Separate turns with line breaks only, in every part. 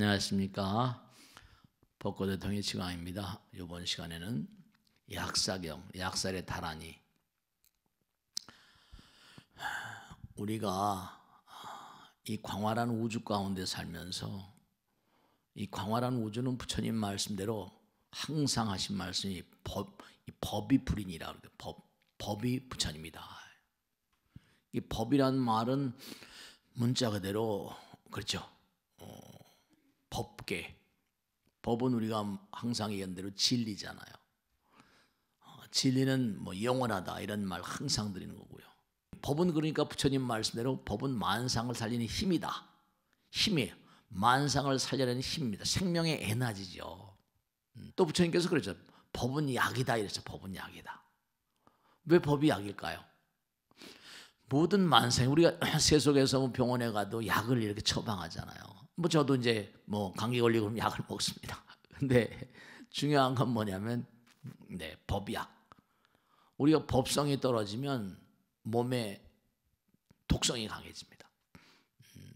안녕하십니까. 벚꽃대 통일 시간입니다. 이번 시간에는 약사경, 약살의 달하니 우리가 이 광활한 우주 가운데 살면서 이 광활한 우주는 부처님 말씀대로 항상 하신 말씀이 법, 이 법이 불인이라 법, 법이 부처님이다. 이 법이란 말은 문자 그대로 그렇죠. 낮게 법은 우리가 항상 얘기한대로 진리잖아요. 어, 진리는 뭐 영원하다 이런 말 항상 드리는 거고요. 법은 그러니까 부처님 말씀대로 법은 만상을 살리는 힘이다. 힘이에요. 만상을 살려는 힘입니다. 생명의 에너지죠. 음, 또 부처님께서 그러죠. 법은 약이다 이랬죠. 법은 약이다. 왜 법이 약일까요? 모든 만생 우리가 세속에서 뭐 병원에 가도 약을 이렇게 처방하잖아요. 뭐 저도 이제 뭐 감기 걸리고 그럼 약을 먹습니다. 근데 중요한 건 뭐냐면 네, 법약. 우리가 법성이 떨어지면 몸에 독성이 강해집니다. 음.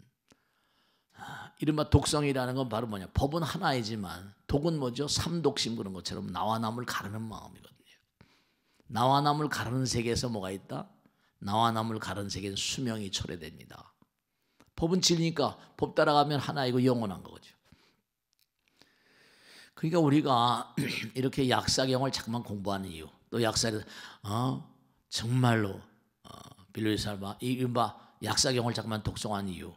아, 이른바 독성이라는 건 바로 뭐냐. 법은 하나이지만 독은 뭐죠? 삼독심 그런 것처럼 나와 남을 가르는 마음이거든요. 나와 남을 가르는 세계에서 뭐가 있다? 나와 남을 가르는 세계는 수명이 초래됩니다. 법은 진리니까 법 따라가면 하나이고 영원한 거죠. 그러니까 우리가 이렇게 약사경을 자꾸만 공부하는 이유, 또 약사를 어, 정말로 어, 빌로이살바 이른바 약사경을 자꾸만 독송한 이유.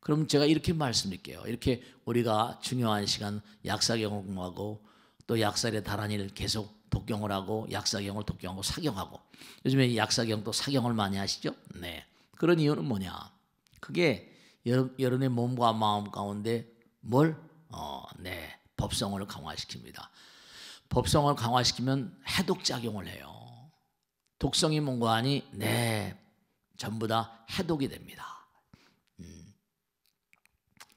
그럼 제가 이렇게 말씀드릴게요. 이렇게 우리가 중요한 시간 약사경을 공부하고 또 약사의 다란이 계속 독경을 하고 약사경을 독경하고 사경하고 요즘에 약사경도 사경을 많이 하시죠? 네. 그런 이유는 뭐냐? 그게 여러분의 몸과 마음 가운데 뭘? 어, 네. 법성을 강화시킵니다. 법성을 강화시키면 해독작용을 해요. 독성이 뭔가 하니, 네. 전부 다 해독이 됩니다. 음.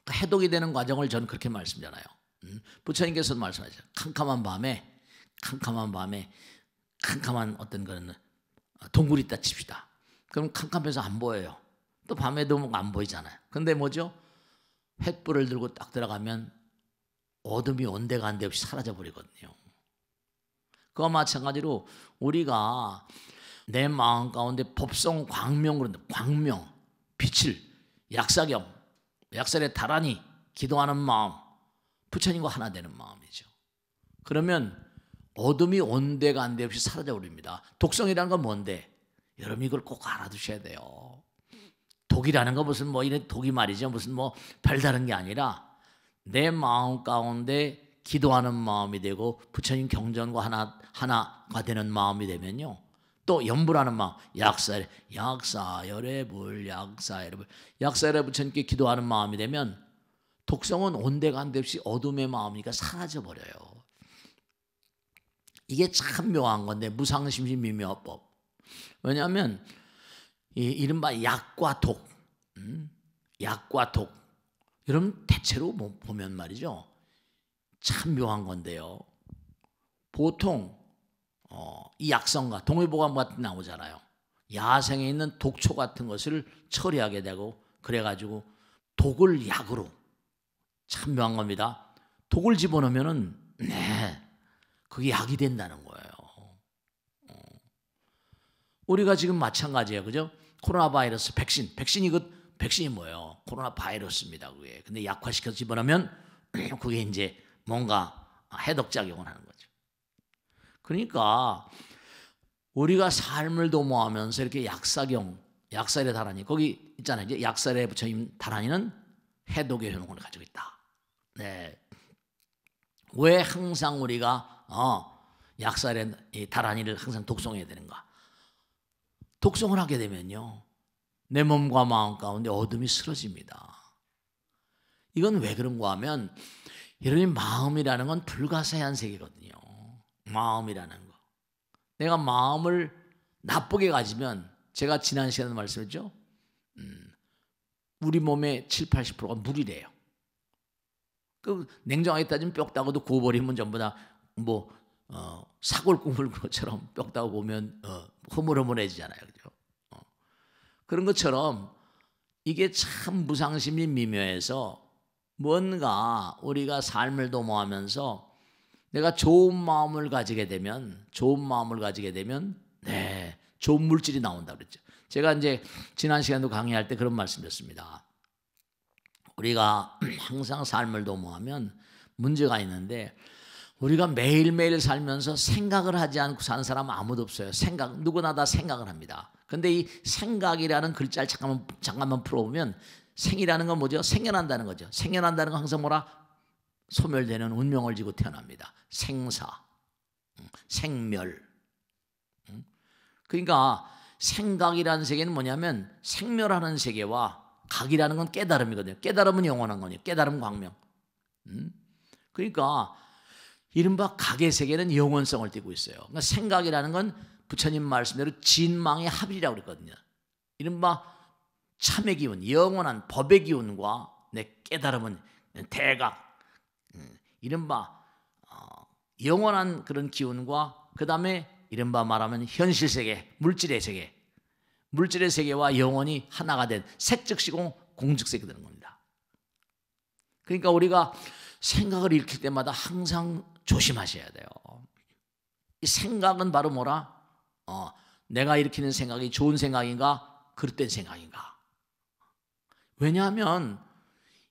그 해독이 되는 과정을 저는 그렇게 말씀드잖아요 음. 부처님께서도 말씀하셨죠. 캄캄한 밤에, 캄캄한 밤에, 캄캄한 어떤 그런 동굴이 있다 칩시다. 그럼 캄캄해서 안 보여요. 또 밤에도 뭐 안 보이잖아요. 근데 뭐죠? 횃불을 들고 딱 들어가면 어둠이 온데간데 없이 사라져 버리거든요. 그와 마찬가지로 우리가 내 마음 가운데 법성 광명으로 광명, 빛을 약사겸, 약사의 달하니 기도하는 마음, 부처님과 하나 되는 마음이죠. 그러면 어둠이 온데간데 없이 사라져 버립니다. 독성이라는 건 뭔데? 여러분 이걸 꼭 알아두셔야 돼요. 독이라는 거 무슨 뭐 이런 독이 말이죠. 무슨 뭐 별다른 게 아니라 내 마음 가운데 기도하는 마음이 되고 부처님 경전과 하나 하나가 되는 마음이 되면요. 또 연불하는 마음, 약사, 약사, 불 약사, 열애불, 약사, 열애 부처님께 기도하는 마음이 되면 독성은 온데간데없이 어둠의 마음이니까 사라져 버려요. 이게 참 묘한 건데 무상심심 미묘법. 왜냐하면 이 이른바 약과 독, 음? 약과 독. 여러분 대체로 뭐 보면 말이죠. 참 묘한 건데요. 보통 어, 이 약성과 동의보감 같은 나오잖아요. 야생에 있는 독초 같은 것을 처리하게 되고 그래가지고 독을 약으로 참 묘한 겁니다. 독을 집어넣으면은 네, 그게 약이 된다는 거예요. 어. 우리가 지금 마찬가지예요, 그죠? 코로나 바이러스 백신, 백신 이거 그 백신이 뭐예요? 코로나 바이러스입니다. 그게. 근데 약화시켜서 집어넣으면 그게 이제 뭔가 해독 작용을 하는 거죠. 그러니까 우리가 삶을 도모하면서 이렇게 약사경, 약살의 다란이 거기 있잖아요. 이제 약살의 부처님 다란이는 해독의 효능을 가지고 있다. 네. 왜 항상 우리가 어, 약살의 다란이를 항상 독송해야 되는가? 독성을 하게 되면요. 내 몸과 마음 가운데 어둠이 쓰러집니다. 이건 왜 그런가 하면 여러분 마음이라는 건 불가세한 세계거든요. 마음이라는 거. 내가 마음을 나쁘게 가지면 제가 지난 시간에 말씀했죠. 음, 우리 몸의 7, 80%가 물이래요. 그 냉정하게 따지면 뼈 따고도 구워버리면 전부 다뭐 어, 사골국물 것처럼뼈 따고 보면 어, 허물허물해지잖아요. 그죠? 어. 그런 것처럼 이게 참 무상심이 미묘해서 뭔가 우리가 삶을 도모하면서 내가 좋은 마음을 가지게 되면 좋은 마음을 가지게 되면 네 좋은 물질이 나온다 그랬죠. 제가 이제 지난 시간도 강의할 때 그런 말씀드렸습니다. 우리가 항상 삶을 도모하면 문제가 있는데 우리가 매일매일 살면서 생각을 하지 않고 사는 사람 은 아무도 없어요. 생각 누구나 다 생각을 합니다. 근데 이 생각이라는 글자를 잠깐만 잠깐만 풀어보면 생이라는 건 뭐죠? 생겨난다는 거죠. 생겨난다는 건 항상 뭐라 소멸되는 운명을 지고 태어납니다. 생사, 음, 생멸. 음? 그러니까 생각이라는 세계는 뭐냐면 생멸하는 세계와 각이라는 건 깨달음이거든요. 깨달음은 영원한 거니까 깨달음 광명. 음? 그러니까 이른바 각의 세계는 영원성을 띠고 있어요. 그러니까 생각이라는 건 부처님 말씀대로 진망의 합일이라고 그랬거든요. 이른바 참의 기운, 영원한 법의 기운과 내 깨달음은 대각, 음, 이른바 어, 영원한 그런 기운과 그 다음에 이른바 말하면 현실 세계, 물질의 세계, 물질의 세계와 영원이 하나가 된 색즉시공 공즉색이 되는 겁니다. 그러니까 우리가 생각을 읽힐 때마다 항상 조심하셔야 돼요. 이 생각은 바로 뭐라? 어, 내가 일으키는 생각이 좋은 생각인가? 그릇된 생각인가? 왜냐하면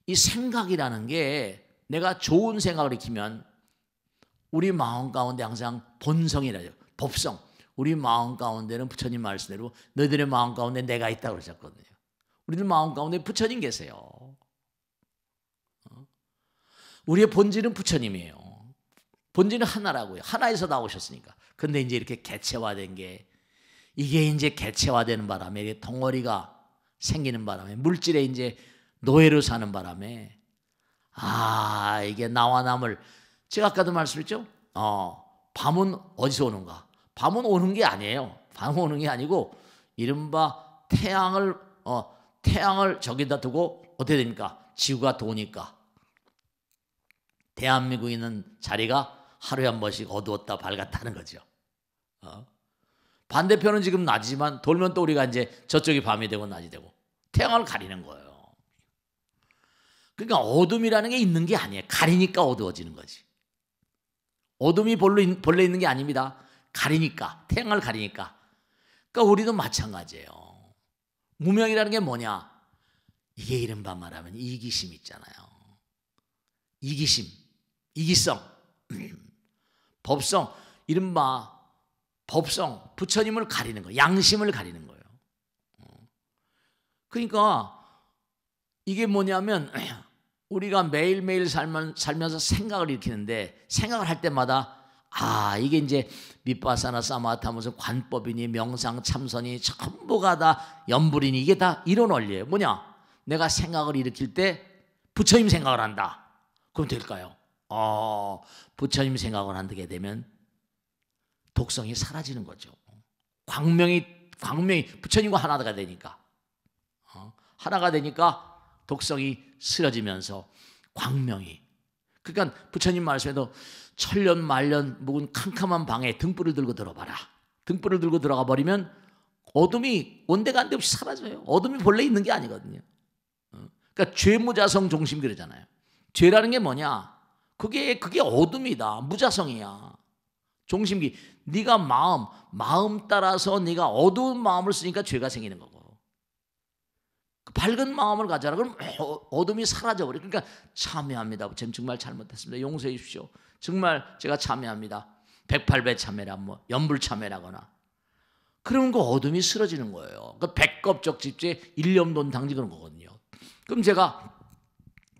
이 생각이라는 게 내가 좋은 생각을 일으키면 우리 마음 가운데 항상 본성이라죠. 법성. 우리 마음 가운데는 부처님 말씀대로 너희들의 마음 가운데 내가 있다고 그러셨거든요. 우리들 마음 가운데 부처님 계세요. 우리의 본질은 부처님이에요. 본질은 하나라고요. 하나에서 나오셨으니까. 근데 이제 이렇게 개체화된 게 이게 이제 개체화되는 바람에 덩어리가 생기는 바람에 물질에 이제 노예로 사는 바람에 아 이게 나와 남을 제가 아까도 말씀했죠. 어 밤은 어디서 오는가? 밤은 오는 게 아니에요. 밤 오는 게 아니고 이른바 태양을 어 태양을 저기다 두고 어떻게 됩니까? 지구가 도니까 대한민국에 있는 자리가 하루에 한 번씩 어두웠다 밝았다는 거죠. 어? 반대편은 지금 낮이지만 돌면 또 우리가 이제 저쪽이 밤이 되고 낮이 되고 태양을 가리는 거예요. 그러니까 어둠이라는 게 있는 게 아니에요. 가리니까 어두워지는 거지. 어둠이 본래, 래 있는 게 아닙니다. 가리니까 태양을 가리니까. 그러니까 우리도 마찬가지예요. 무명이라는 게 뭐냐? 이게 이른바 말하면 이기심 있잖아요. 이기심. 이기성, 법성, 이른바 법성, 부처님을 가리는 거 양심을 가리는 거예요. 그러니까 이게 뭐냐면 우리가 매일매일 살면, 살면서 생각을 일으키는데 생각을 할 때마다 아 이게 이제 밑바사나 사마타 무슨 관법이니 명상 참선이 전부가 다 연불이니 이게 다 이런 원리예요. 뭐냐? 내가 생각을 일으킬 때 부처님 생각을 한다. 그럼 될까요? 어, 부처님 생각을 안 하게 되면 독성이 사라지는 거죠. 광명이 광명이 부처님과 하나가 되니까 어, 하나가 되니까 독성이 쓰러지면서 광명이 그러니까 부처님 말씀에도 천년 말년 묵은 캄캄한 방에 등불을 들고 들어봐라. 등불을 들고 들어가 버리면 어둠이 온데간데 없이 사라져요. 어둠이 본래 있는 게 아니거든요. 어, 그러니까 죄무자성 종심 그러잖아요. 죄라는 게 뭐냐? 그게 그게 어둠이다. 무자성이야. 종심기. 네가 마음 마음 따라서 네가 어두운 마음을 쓰니까 죄가 생기는 거고. 그 밝은 마음을 가져라. 그럼 어, 어둠이 사라져 버려. 그러니까 참회합니다제 정말 뭐 잘못했습니다. 용서해 주십시오. 정말 제가 참회합니다 108배 참회라뭐 연불 참회라거나 그런 거 그 어둠이 쓰러지는 거예요. 그 백겁적 집제 일념돈 당지 그런 거거든요. 그럼 제가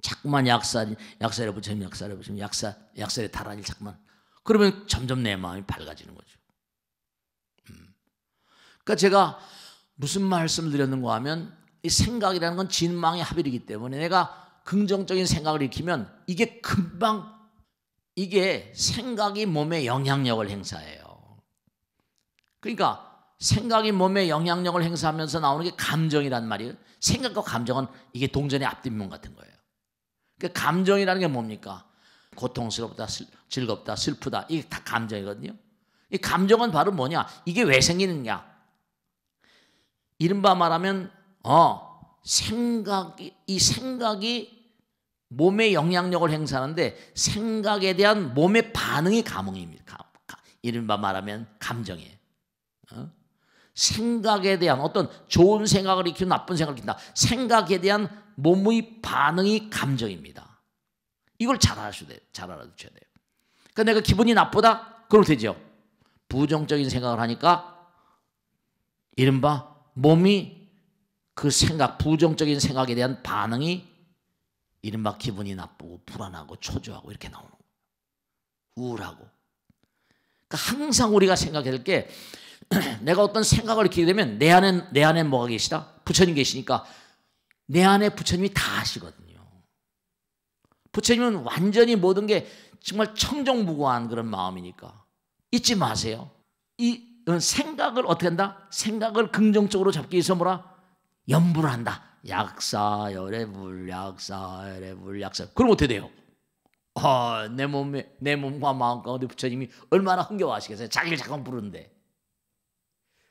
자꾸만 약살, 약사에 붙이면 약살에 붙이면 약사약사에 달아질 자꾸만. 그러면 점점 내 마음이 밝아지는 거죠. 음. 그러니까 제가 무슨 말씀을 드렸는가 하면 이 생각이라는 건 진망의 합일이기 때문에 내가 긍정적인 생각을 익히면 이게 금방 이게 생각이 몸에 영향력을 행사해요. 그러니까 생각이 몸에 영향력을 행사하면서 나오는 게 감정이란 말이에요. 생각과 감정은 이게 동전의 앞뒷면 같은 거예요. 그 감정이라는 게 뭡니까? 고통스럽다, 슬, 즐겁다, 슬프다. 이게 다 감정이거든요. 이 감정은 바로 뭐냐? 이게 왜 생기느냐? 이른바 말하면 어 생각이 이 생각이 몸에 영향력을 행사하는데 생각에 대한 몸의 반응이 감흥입니다. 이른바 말하면 감정이에요. 어? 생각에 대한 어떤 좋은 생각을 일으고 나쁜 생각을 일으다 생각에 대한 몸의 반응이 감정입니다. 이걸 잘 알아주셔야 돼요. 잘 알아두셔야 돼요. 그러니까 내가 기분이 나쁘다? 그럼 되죠. 부정적인 생각을 하니까 이른바 몸이 그 생각, 부정적인 생각에 대한 반응이 이른바 기분이 나쁘고 불안하고 초조하고 이렇게 나오는 거예요. 우울하고. 그러니까 항상 우리가 생각해야 될 게 내가 어떤 생각을 느게 되면 내 안에 내 안에 뭐가 계시다? 부처님 계시니까 내 안에 부처님이 다 아시거든요. 부처님은 완전히 모든 게 정말 청정무구한 그런 마음이니까 잊지 마세요. 이 생각을 어떻게 한다? 생각을 긍정적으로 잡기 위해서 뭐라? 염불 한다. 약사 열애불 약사 열애불 약사. 그럼 어떻게 돼요? 아, 내 몸에 내 몸과 마음 가운데 부처님이 얼마나 흥겨워하시겠어요? 자기를 잠깐 부르는데.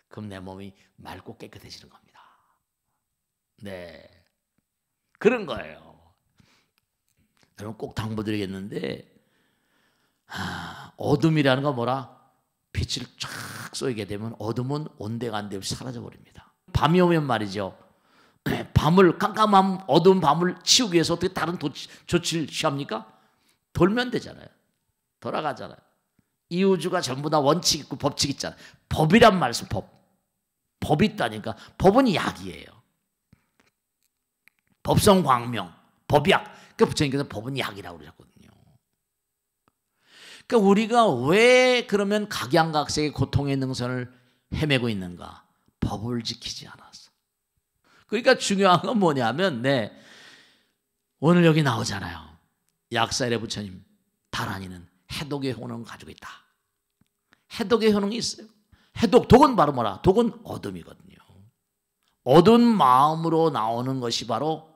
그럼 내 몸이 맑고 깨끗해지는 겁니다. 네. 그런 거예요. 여러분 꼭 당부드리겠는데 아, 어둠이라는 건 뭐라? 빛을 쫙쏘게 되면 어둠은 온데간데 없이 사라져 버립니다. 밤이 오면 말이죠. 밤을 깜깜한 어두운 밤을 치우기 위해서 어떻게 다른 도치, 조치를 취합니까? 돌면 되잖아요. 돌아가잖아요. 이 우주가 전부 다 원칙 있고 법칙 있잖아요. 법이란 말씀 법. 법이 있다니까. 법은 약이에요. 법성 광명, 법약. 그러니까 부처님께서 법은 약이라고 그러셨거든요. 그러니까 우리가 왜 그러면 각양각색의 고통의 능선을 헤매고 있는가? 법을 지키지 않아서. 그러니까 중요한 건 뭐냐면, 네. 오늘 여기 나오잖아요. 약사일의 부처님, 다란이는 해독의 효능을 가지고 있다. 해독의 효능이 있어요. 해독, 독은 바로 뭐라? 독은 어둠이거든요. 어두운 마음으로 나오는 것이 바로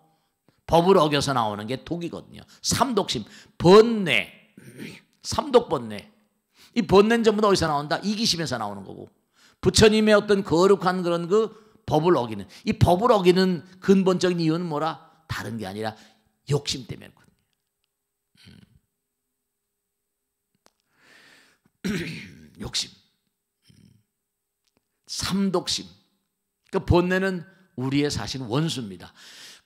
법을 어겨서 나오는 게 독이거든요. 삼독심, 번뇌, 삼독번뇌. 이 번뇌는 전부 다 어디서 나온다? 이기심에서 나오는 거고. 부처님의 어떤 거룩한 그 그런 그 법을 어기는 이 법을 어기는 근본적인 이유는 뭐라? 다른 게 아니라 욕심 때문이거든요. 음. 욕심, 삼독심. 그 그러니까 본래는 우리의 사실 원수입니다.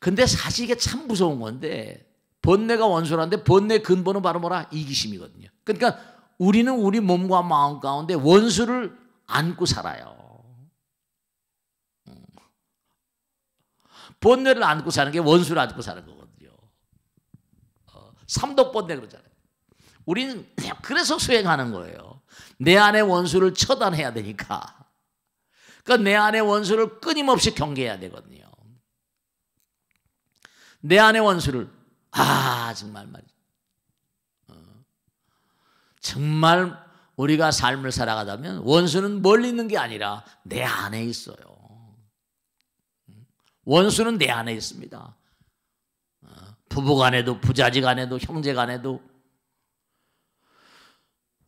근데 사실 이게 참 무서운 건데 번뇌가 원수라는데 번뇌 근본은 바로 뭐라 이기심이거든요. 그러니까 우리는 우리 몸과 마음 가운데 원수를 안고 살아요. 음. 번뇌를 안고 사는 게 원수를 안고 사는 거거든요. 어, 삼독번뇌 그러잖아요. 우리는 그래서 수행하는 거예요. 내 안에 원수를 처단해야 되니까. 그러니까 내 안에 원수를 끊임없이 경계해야 되거든요. 내 안의 원수를 아 정말 말이야. 어. 정말 우리가 삶을 살아가다면 원수는 멀리 있는 게 아니라 내 안에 있어요. 원수는 내 안에 있습니다. 어. 부부간에도 부자지간에도 형제간에도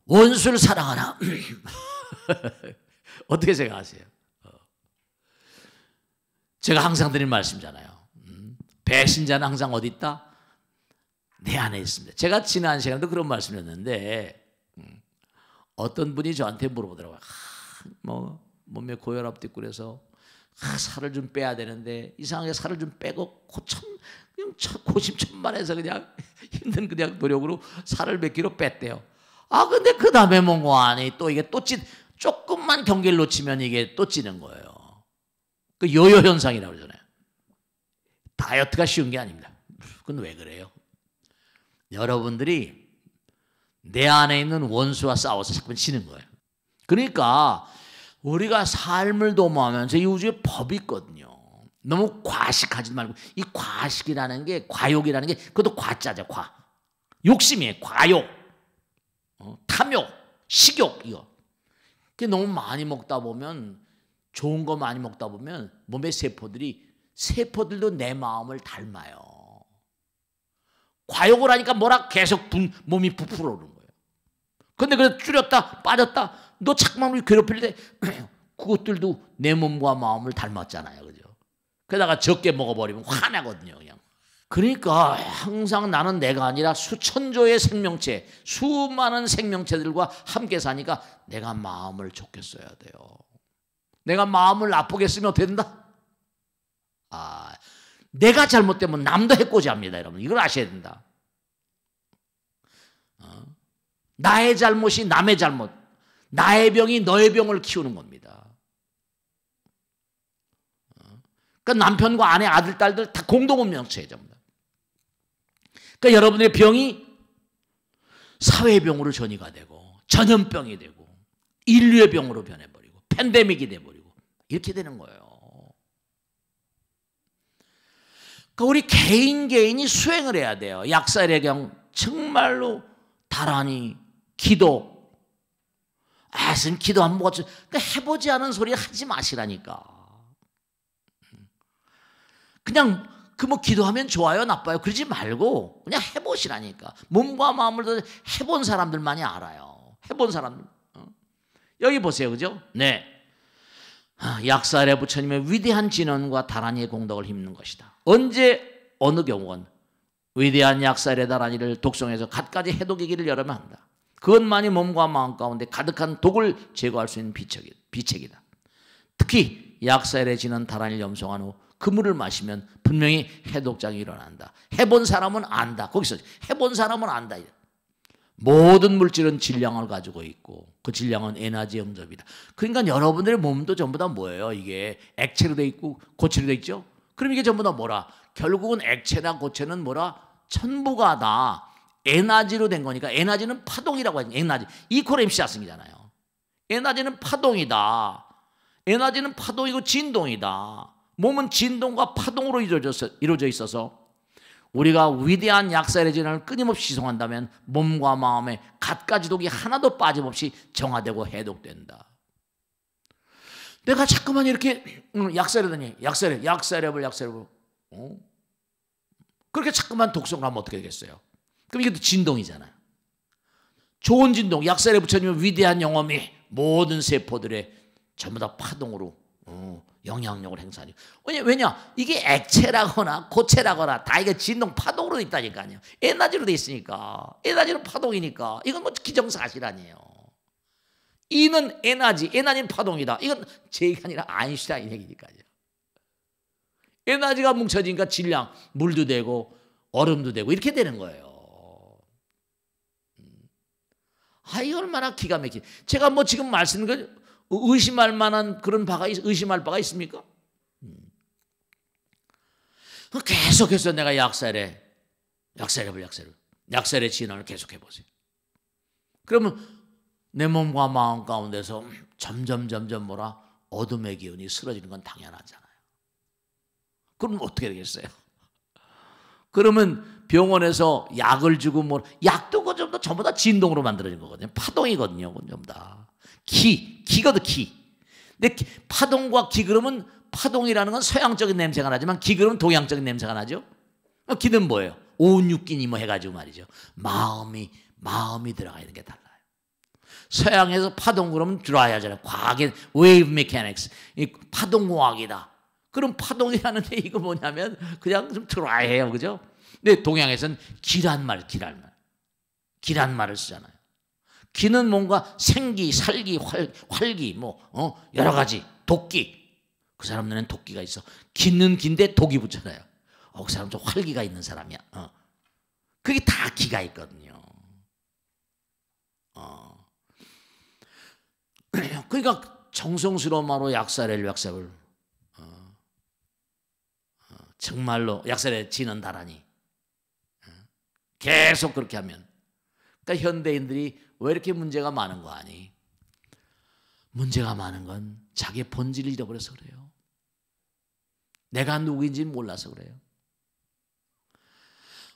원수를 사랑하라. 어떻게 생각하세요? 어. 제가 항상 드린 말씀이잖아요. 배신자는 항상 어디 있다? 내 안에 있습니다. 제가 지난 시간에도 그런 말씀했는데 음, 어떤 분이 저한테 물어보더라고요. 아, 뭐 몸에 고혈압도 있고 그래서 아, 살을 좀 빼야 되는데 이상하게 살을 좀 빼고 고천 그냥 고심천만해서 그냥 힘든 그냥 노력으로 살을 몇 킬로 뺐대요. 아 근데 그 다음에 몽환이 뭐, 뭐 또 이게 또 찌 조금만 경계를 놓치면 이게 또 찌는 거예요. 그 요요 현상이라고 그러잖아요. 다이어트가 쉬운 게 아닙니다. 그건 왜 그래요? 여러분들이 내 안에 있는 원수와 싸워서 자꾸 치는 거예요. 그러니까 우리가 삶을 도모하면서 이 우주의 법이 있거든요. 너무 과식하지 말고 이 과식이라는 게 과욕이라는 게 그것도 과자죠 과 욕심이에요 과욕 어, 탐욕 식욕 이거 그게 너무 많이 먹다 보면 좋은 거 많이 먹다 보면 몸의 세포들이 세포들도 내 마음을 닮아요. 과욕을 하니까 뭐라 계속 분, 몸이 부풀어 오는 거예요. 근데 그래서 줄였다 빠졌다 너 착마음을 괴롭힐 때 그것들도 내 몸과 마음을 닮았잖아요. 그죠? 게다가 적게 먹어버리면 화나거든요. 그냥. 그러니까 항상 나는 내가 아니라 수천조의 생명체, 수많은 생명체들과 함께 사니까 내가 마음을 좋게 써야 돼요. 내가 마음을 나쁘게 쓰면 된다? 아, 내가 잘못되면 남도 해코지합니다, 여러분. 이걸 아셔야 된다. 어? 나의 잘못이 남의 잘못, 나의 병이 너의 병을 키우는 겁니다. 어? 그러니까 남편과 아내, 아들, 딸들 다 공동 운명체예요, 전부 그러니까 여러분의 병이 사회병으로 전이가 되고 전염병이 되고 인류의 병으로 변해버리고 팬데믹이 돼버리고 이렇게 되는 거예요. 그러니까 우리 개인 개인이 수행을 해야 돼요. 약살의 경 정말로 다란히 기도. 아, 선 기도 안 뭐가 좀 그러니까 해보지 않은 소리 하지 마시라니까. 그냥 그 뭐 기도하면 좋아요 나빠요 그러지 말고 그냥 해보시라니까 몸과 마음을 해본 사람들만이 알아요 해본 사람들 어? 여기 보세요 그죠 네 아, 약사의 부처님의 위대한 진언과 다란이의 공덕을 힘는 것이다. 언제 어느 경우건 위대한 약사의 다란이를 독성에서 갖가지 해독의 길을 열어야 한다. 그것만이 몸과 마음 가운데 가득한 독을 제거할 수 있는 비책이, 다 특히 약사의 진언 다란이를 염송한 후 그물을 마시면 분명히 해독장이 일어난다. 해본 사람은 안다. 거기서 해본 사람은 안다. 모든 물질은 질량을 가지고 있고 그 질량은 에너지 영접이다. 그러니까 여러분들의 몸도 전부 다 뭐예요? 이게 액체로 돼 있고 고체로 돼 있죠? 그럼 이게 전부 다 뭐라? 결국은 액체나 고체는 뭐라? 천부가 다 에너지로 된 거니까 에너지는 파동이라고 하죠. 에너지. 이퀄 MC 자승이잖아요. 에너지는 파동이다. 에너지는 파동이고 진동이다. 몸은 진동과 파동으로 이루어져 있어서 우리가 위대한 약사의 진을 끊임없이 시송한다면 몸과 마음의 갖가지 독이 하나도 빠짐없이 정화되고 해독된다. 내가 자꾸만 이렇게 음, 약사려더니 약사려 약사려약사려 어? 그렇게 자꾸만 독성을 하면 어떻게 되겠어요? 그럼 이게 진동이잖아요. 좋은 진동, 약사에 붙여주면 위대한 영험이 모든 세포들의 전부 다 파동으로 어, 영향력을 행사하죠. 왜냐, 왜냐? 이게 액체라거나 고체라거나 다 이게 진동 파동으로 있다니까요. 에너지로 돼 있으니까. 에너지는 파동이니까. 이건 뭐 기정사실 아니에요. 이는 에너지, 에너지는 파동이다. 이건 제 얘기가 아니라 아인슈타인 얘기니까요. 에너지가 뭉쳐지니까 질량, 물도 되고 얼음도 되고 이렇게 되는 거예요. 음. 아, 이 얼마나 기가 막히. 제가 뭐 지금 말씀드린 의심할 만한 그런 바가 의심할 바가 있습니까? 음. 계속해서 내가 약살에 약살해볼 약살을 약살의 진언을 계속해 보세요. 그러면 내 몸과 마음 가운데서 음, 점점 점점 뭐라 어둠의 기운이 쓰러지는 건 당연하잖아요. 그럼 어떻게 되겠어요? 그러면 병원에서 약을 주고 뭐 약도 그 전부 다 진동으로 만들어진 거거든요. 파동이거든요, 전부 다. 기, 기거든 기. 근데 파동과 기그름은 파동이라는 건 서양적인 냄새가 나지만 기그름은 동양적인 냄새가 나죠. 어, 기는 뭐예요? 오운육기니 뭐 해가지고 말이죠. 마음이 마음이 들어가 있는 게 달라요. 서양에서 파동 그러면 드라이하잖아요. 과학인 웨이브 메카닉스 파동공학이다. 그럼 파동이라는 게 이거 뭐냐면 그냥 좀 드라이해요, 그죠? 근데 동양에서는 기란 말, 기란 말, 기란 말을 쓰잖아요. 기는 뭔가 생기, 살기, 활, 활기, 뭐, 어, 여러 가지. 도끼. 그 사람 들은 도끼가 있어. 기는 긴데 독이 붙잖아요. 어, 그 사람 좀 활기가 있는 사람이야. 어. 그게 다 기가 있거든요. 어. 그니까 정성스러운 말로 약사를 약사를 어. 어. 정말로 약사를 지는 다라니 어. 계속 그렇게 하면 그러니까 현대인들이 왜 이렇게 문제가 많은 거 아니? 문제가 많은 건자기 본질을 잃어버려서 그래요. 내가 누구인지 몰라서 그래요.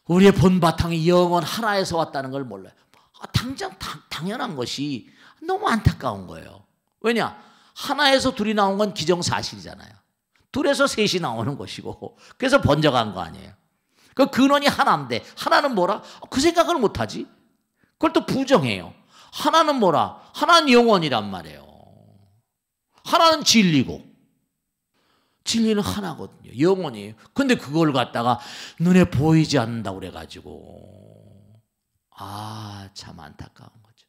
우리의 본 바탕이 영원 하나에서 왔다는 걸 몰라요. 아, 당장 당, 당연한 것이 너무 안타까운 거예요. 왜냐? 하나에서 둘이 나온 건 기정사실이잖아요. 둘에서 셋이 나오는 것이고 그래서 번져간 거 아니에요. 그 근원이 하나인데 하나는 뭐라? 그 생각을 못하지. 그걸 또 부정해요. 하나는 뭐라? 하나는 영원이란 말이에요. 하나는 진리고. 진리는 하나거든요. 영원이에요. 근데 그걸 갖다가 눈에 보이지 않는다고 그래가지고. 아, 참 안타까운 거죠.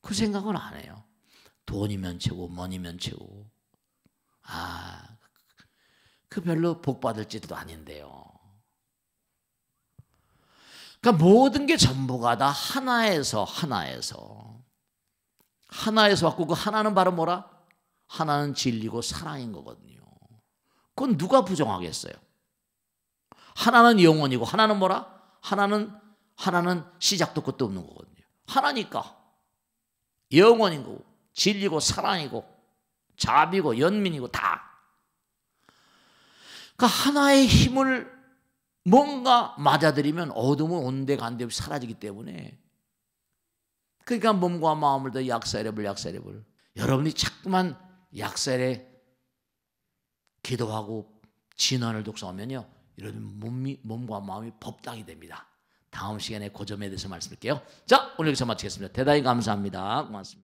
그 생각은 안 해요. 돈이면 최고, 뭐니면 최고. 아, 그 별로 복 받을 지도 아닌데요. 그러니까 모든 게 전부가 다 하나에서 하나에서 하나에서 왔고 그 하나는 바로 뭐라? 하나는 진리고 사랑인 거거든요. 그건 누가 부정하겠어요? 하나는 영원이고 하나는 뭐라? 하나는 하나는 시작도 끝도 없는 거거든요. 하나니까 영원이고 진리고 사랑이고 자비고 연민이고 다. 그러니까 하나의 힘을 뭔가 맞아들이면 어둠은 온데간데 없이 사라지기 때문에 그러니까 몸과 마음을 더 약사해볼 약사해볼 여러분이 자꾸만 약사에 기도하고 진언을 독서하면요 이런 몸이, 몸과 마음이 법당이 됩니다 다음 시간에 그 점에 대해서 말씀드릴게요 자 오늘 여기서 마치겠습니다 대단히 감사합니다 고맙습니다